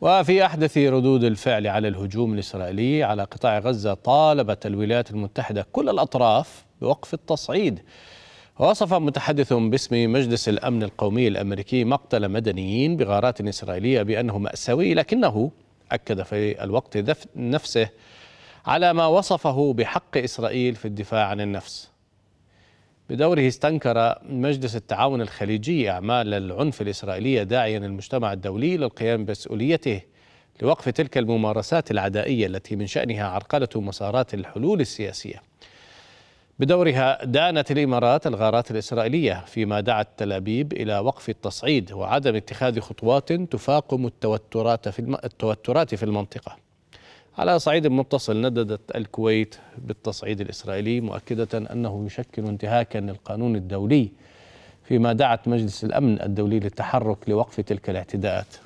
وفي أحدث ردود الفعل على الهجوم الإسرائيلي على قطاع غزة طالبت الولايات المتحدة كل الأطراف بوقف التصعيد وصف متحدث باسم مجلس الأمن القومي الأمريكي مقتل مدنيين بغارات إسرائيلية بأنه مأساوي لكنه أكد في الوقت نفسه على ما وصفه بحق إسرائيل في الدفاع عن النفس بدوره استنكر مجلس التعاون الخليجي أعمال العنف الإسرائيلية داعيا المجتمع الدولي للقيام بمسؤوليته لوقف تلك الممارسات العدائية التي من شأنها عرقلة مسارات الحلول السياسية بدورها دانت الإمارات الغارات الإسرائيلية فيما دعت تل أبيب إلى وقف التصعيد وعدم اتخاذ خطوات تفاقم التوترات في التوترات في المنطقة على صعيد متصل نددت الكويت بالتصعيد الإسرائيلي مؤكدة أنه يشكل انتهاكا للقانون الدولي فيما دعت مجلس الأمن الدولي للتحرك لوقف تلك الاعتداءات